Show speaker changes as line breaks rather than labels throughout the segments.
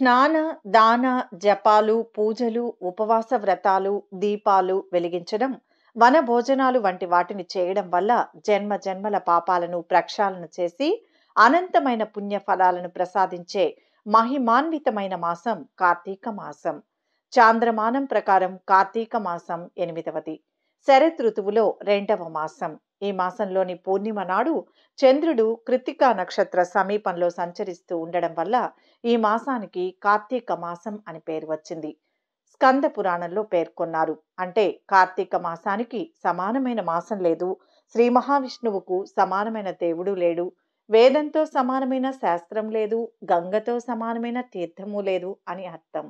స్నాన దాన జపాలు పూజలు ఉపవాస వ్రతాలు దీపాలు వెలిగించడం వన భోజనాలు వంటి వాటిని చేయడం వల్ల జన్మ జన్మల పాపాలను ప్రక్షాళన చేసి అనంతమైన పుణ్య ఫలాలను ప్రసాదించే మహిమాన్వితమైన మాసం కార్తీక మాసం చాంద్రమానం ప్రకారం కార్తీక మాసం ఎనిమిదవది శరత్ ఋతువులో రెండవ మాసం ఈ మాసంలోని పూర్ణిమ నాడు చంద్రుడు కృతికా నక్షత్ర సమీపంలో సంచరిస్తూ ఉండడం వల్ల ఈ మాసానికి కార్తీక మాసం అని పేరు వచ్చింది స్కంద పురాణంలో పేర్కొన్నారు అంటే కార్తీక మాసానికి సమానమైన మాసం లేదు శ్రీ మహావిష్ణువుకు సమానమైన దేవుడు లేడు వేదంతో సమానమైన శాస్త్రం లేదు గంగతో సమానమైన తీర్థము లేదు అని అర్థం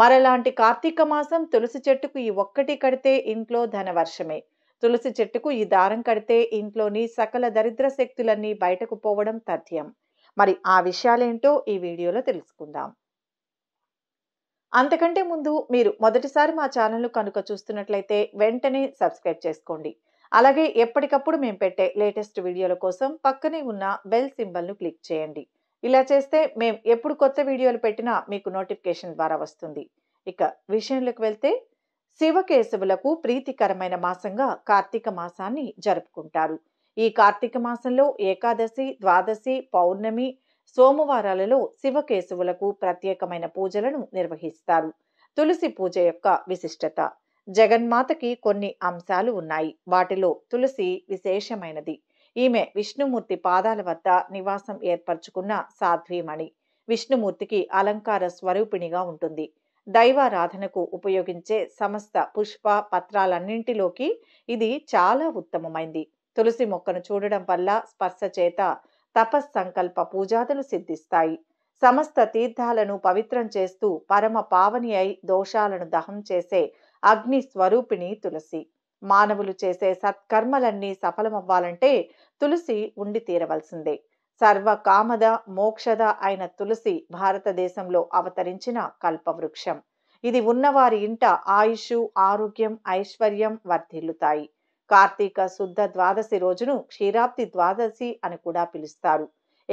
మరలాంటి కార్తీక మాసం తులసి చెట్టుకు ఈ ఒక్కటి కడితే ఇంట్లో ధనవర్షమే తులసి చెట్టుకు ఈ దారం కడితే ఇంట్లోని సకల దరిద్ర శక్తులన్నీ బయటకు పోవడం తథ్యం మరి ఆ విషయాలేంటో ఈ వీడియోలో తెలుసుకుందాం అంతకంటే ముందు మీరు మొదటిసారి మా ఛానల్ను కనుక చూస్తున్నట్లయితే వెంటనే సబ్స్క్రైబ్ చేసుకోండి అలాగే ఎప్పటికప్పుడు మేము పెట్టే లేటెస్ట్ వీడియోల కోసం పక్కనే ఉన్న బెల్ సింబల్ను క్లిక్ చేయండి ఇలా చేస్తే మేము ఎప్పుడు కొత్త వీడియోలు పెట్టినా మీకు నోటిఫికేషన్ ద్వారా వస్తుంది ఇక విషయంలోకి వెళ్తే శివకేశవులకు ప్రీతికరమైన మాసంగా కార్తీక మాసాన్ని జరుపుకుంటారు ఈ కార్తీక మాసంలో ఏకాదశి ద్వాదశి పౌర్ణమి సోమవారాలలో శివకేశవులకు ప్రత్యేకమైన పూజలను నిర్వహిస్తారు తులసి పూజ యొక్క విశిష్టత జగన్మాతకి కొన్ని అంశాలు ఉన్నాయి వాటిలో తులసి విశేషమైనది ఈమె విష్ణుమూర్తి పాదాల వద్ద నివాసం ఏర్పరచుకున్న సాధ్వీమణి విష్ణుమూర్తికి అలంకార స్వరూపిణిగా ఉంటుంది దైవారాధనకు ఉపయోగించే సమస్త పుష్ప పత్రాలన్నింటిలోకి ఇది చాలా ఉత్తమమైంది తులసి మొక్కను చూడడం వల్ల స్పర్శ చేత తపస్సంకల్ప పూజాదులు సిద్ధిస్తాయి సమస్త తీర్థాలను పవిత్రం చేస్తూ పరమ పావని అయి దోషాలను దహం చేసే అగ్ని స్వరూపిణి తులసి మానవులు చేసే సత్కర్మలన్నీ సఫలమవ్వాలంటే తులసి ఉండి తీరవలసిందే సర్వకామద మోక్షద అయిన తులసి భారతదేశంలో అవతరించిన కల్పవృక్షం ఇది ఉన్నవారి ఇంట ఆయుషు ఆరోగ్యం ఐశ్వర్యం వర్ధిల్లుతాయి కార్తీక శుద్ధ ద్వాదశి రోజును క్షీరాబ్ది ద్వాదశి అని కూడా పిలుస్తారు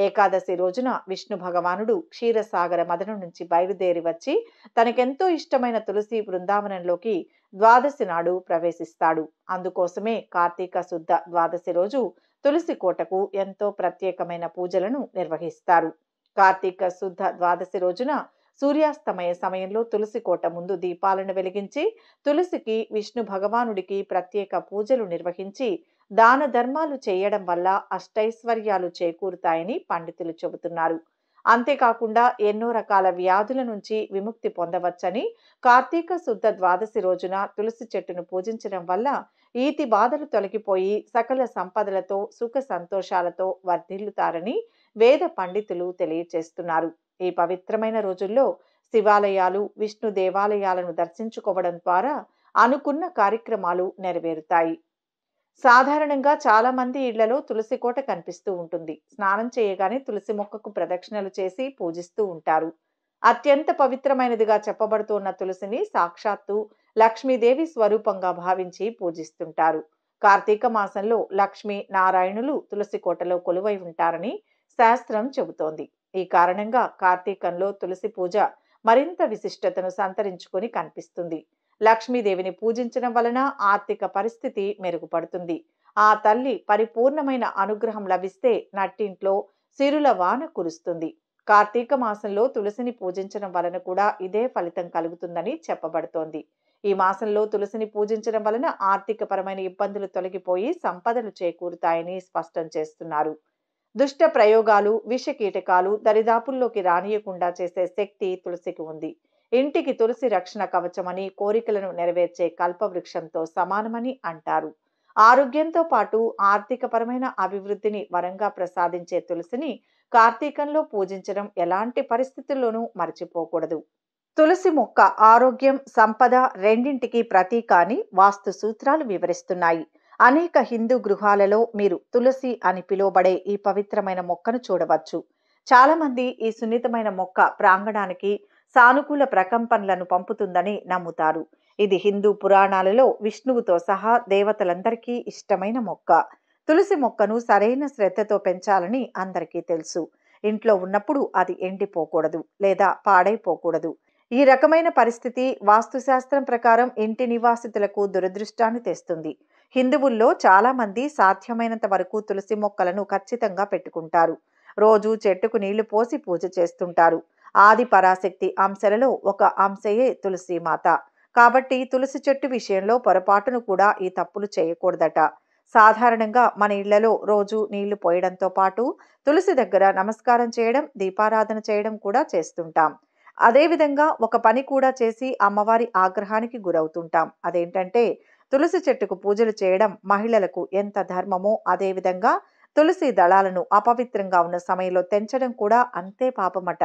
ఏకాదశి రోజున విష్ణు భగవానుడు క్షీరసాగర మదనం నుంచి బయలుదేరి వచ్చి తనకెంతో ఇష్టమైన తులసి బృందావనంలోకి ద్వాదశి నాడు ప్రవేశిస్తాడు అందుకోసమే కార్తీక శుద్ధ ద్వాదశి రోజు తులసి కోటకు ఎంతో ప్రత్యేకమైన పూజలను నిర్వహిస్తారు కార్తీక శుద్ధ ద్వాదశి రోజున సూర్యాస్తమయ సమయంలో తులసి కోట ముందు దీపాలను వెలిగించి తులసికి విష్ణు భగవానుడికి ప్రత్యేక పూజలు నిర్వహించి దాన ధర్మాలు చేయడం వల్ల అష్టైశ్వర్యాలు చేకూరుతాయని పండితులు చెబుతున్నారు అంతేకాకుండా ఎన్నో రకాల వ్యాధుల నుంచి విముక్తి పొందవచ్చని కార్తీక శుద్ధ ద్వాదశి రోజున తులసి చెట్టును పూజించడం వల్ల ఈతి బాధలు తొలగిపోయి సకల సంపదలతో సుఖ సంతోషాలతో వర్ధిల్లుతారని వేద పండితులు తెలియచేస్తున్నారు ఈ పవిత్రమైన రోజుల్లో శివాలయాలు విష్ణు దేవాలయాలను దర్శించుకోవడం ద్వారా అనుకున్న కార్యక్రమాలు నెరవేరుతాయి సాధారణంగా చాలామంది ఇళ్లలో తులసి కోట కనిపిస్తూ ఉంటుంది స్నానం చేయగానే తులసి మొక్కకు ప్రదక్షిణలు చేసి పూజిస్తూ ఉంటారు అత్యంత పవిత్రమైనదిగా చెప్పబడుతున్న తులసిని సాక్షాత్తు లక్ష్మీదేవి స్వరూపంగా భావించి పూజిస్తుంటారు కార్తీక మాసంలో లక్ష్మీ నారాయణులు తులసికోటలో కొలువై ఉంటారని శాస్త్రం చెబుతోంది ఈ కారణంగా కార్తీకంలో తులసి పూజ మరింత విశిష్టతను సంతరించుకొని కనిపిస్తుంది లక్ష్మీదేవిని పూజించడం వలన ఆర్థిక పరిస్థితి మెరుగుపడుతుంది ఆ తల్లి పరిపూర్ణమైన అనుగ్రహం లభిస్తే నట్టింట్లో సిరుల వాన కురుస్తుంది కార్తీక మాసంలో తులసిని పూజించడం వలన కూడా ఇదే ఫలితం కలుగుతుందని చెప్పబడుతోంది ఈ మాసంలో తులసిని పూజించడం వలన ఆర్థిక పరమైన ఇబ్బందులు తొలగిపోయి సంపదలు చేకూరుతాయని స్పష్టం చేస్తున్నారు దుష్ట ప్రయోగాలు విష కీటకాలు దరిదాపుల్లోకి రానియకుండా చేసే శక్తి తులసికి ఉంది ఇంటికి తులసి రక్షణ కవచమని కోరికలను నెరవేర్చే కల్పవృక్షంతో సమానమని అంటారు ఆరోగ్యంతో పాటు ఆర్థికపరమైన అభివృద్ధిని వరంగా ప్రసాదించే తులసిని కార్తీకంలో పూజించడం ఎలాంటి పరిస్థితుల్లోనూ మర్చిపోకూడదు తులసి మొక్క ఆరోగ్యం సంపద రెండింటికి ప్రతీక అని వాస్తు సూత్రాలు వివరిస్తున్నాయి అనేక హిందూ గృహాలలో మీరు తులసి అని పిలువబడే ఈ పవిత్రమైన మొక్కను చూడవచ్చు చాలామంది ఈ సున్నితమైన మొక్క ప్రాంగణానికి సానుకూల ప్రకంపనలను పంపుతుందని నమ్ముతారు ఇది హిందూ పురాణాలలో విష్ణువుతో సహా దేవతలందరికీ ఇష్టమైన మొక్క తులసి మొక్కను సరైన శ్రద్ధతో పెంచాలని అందరికీ తెలుసు ఇంట్లో ఉన్నప్పుడు అది ఎండిపోకూడదు లేదా పాడైపోకూడదు ఈ రకమైన పరిస్థితి వాస్తుశాస్త్రం ప్రకారం ఇంటి నివాసితులకు దురదృష్టాన్ని తెస్తుంది హిందువుల్లో చాలామంది సాధ్యమైనంత వరకు తులసి మొక్కలను ఖచ్చితంగా పెట్టుకుంటారు రోజు చెట్టుకు నీళ్లు పోసి పూజ చేస్తుంటారు ఆది పరాశక్తి అంశలలో ఒక అంశయే తులసి మాత కాబట్టి తులసి చెట్టు విషయంలో పొరపాటును కూడా ఈ తప్పులు చేయకూడదట సాధారణంగా మన ఇళ్లలో రోజు నీళ్లు పోయడంతో పాటు తులసి దగ్గర నమస్కారం చేయడం దీపారాధన చేయడం కూడా చేస్తుంటాం అదేవిధంగా ఒక పని కూడా చేసి అమ్మవారి ఆగ్రహానికి గురవుతుంటాం అదేంటంటే తులసి చెట్టుకు పూజలు చేయడం మహిళలకు ఎంత ధర్మమో అదేవిధంగా తులసి దళాలను అపవిత్రంగా ఉన్న సమయంలో తెంచడం కూడా అంతే పాపమట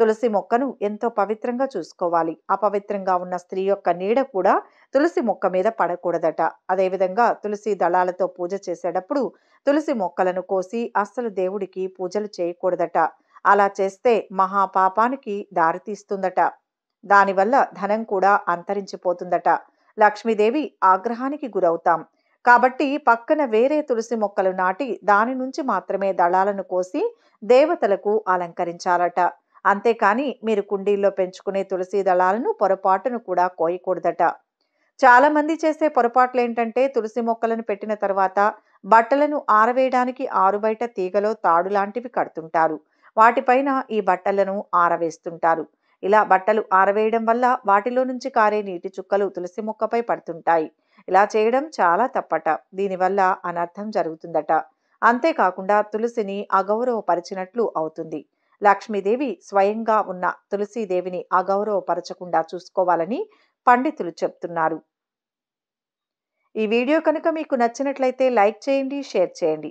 తులసి మొక్కను ఎంతో పవిత్రంగా చూసుకోవాలి అపవిత్రంగా ఉన్న స్త్రీ యొక్క నీడ కూడా తులసి మొక్క మీద పడకూడదట అదేవిధంగా తులసి దళాలతో పూజ చేసేటప్పుడు తులసి మొక్కలను కోసి అస్సలు దేవుడికి పూజలు చేయకూడదట అలా చేస్తే మహాపాపానికి దారితీస్తుందట దానివల్ల ధనం కూడా అంతరించిపోతుందట లక్ష్మీదేవి ఆగ్రహానికి గురవుతాం కాబట్టి పక్కన వేరే తులసి మొక్కలు నాటి దాని నుంచి మాత్రమే దళాలను కోసి దేవతలకు అలంకరించాలట అంతేకాని మీరు కుండీల్లో పెంచుకునే తులసి దళాలను పొరపాటును కూడా కోయకూడదట చాలామంది చేసే పొరపాట్లు ఏంటంటే తులసి మొక్కలను పెట్టిన తర్వాత బట్టలను ఆరవేయడానికి ఆరుబయట తీగలో తాడు లాంటివి కడుతుంటారు వాటిపైన ఈ బట్టలను ఆరవేస్తుంటారు ఇలా బట్టలు ఆరవేయడం వల్ల వాటిలో నుంచి కారే నీటి చుక్కలు తులసి మొక్కపై పడుతుంటాయి ఇలా చేయడం చాలా తప్పట దీనివల్ల అనర్థం జరుగుతుందట అంతేకాకుండా తులసిని అగౌరవపరిచినట్లు అవుతుంది లక్ష్మీదేవి స్వయంగా ఉన్న తులసీదేవిని అగౌరవపరచకుండా చూసుకోవాలని పండితులు చెప్తున్నారు ఈ వీడియో కనుక మీకు నచ్చినట్లయితే లైక్ చేయండి షేర్ చేయండి